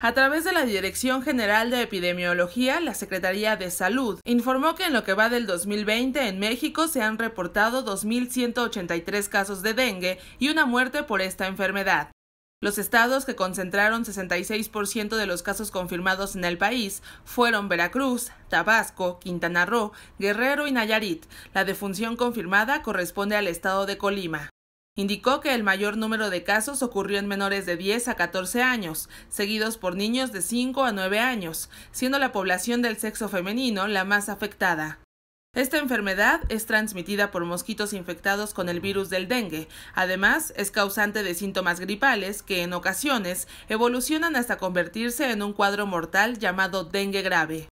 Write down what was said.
A través de la Dirección General de Epidemiología, la Secretaría de Salud informó que en lo que va del 2020 en México se han reportado 2.183 casos de dengue y una muerte por esta enfermedad. Los estados que concentraron 66% de los casos confirmados en el país fueron Veracruz, Tabasco, Quintana Roo, Guerrero y Nayarit. La defunción confirmada corresponde al estado de Colima. Indicó que el mayor número de casos ocurrió en menores de 10 a 14 años, seguidos por niños de 5 a 9 años, siendo la población del sexo femenino la más afectada. Esta enfermedad es transmitida por mosquitos infectados con el virus del dengue. Además, es causante de síntomas gripales que en ocasiones evolucionan hasta convertirse en un cuadro mortal llamado dengue grave.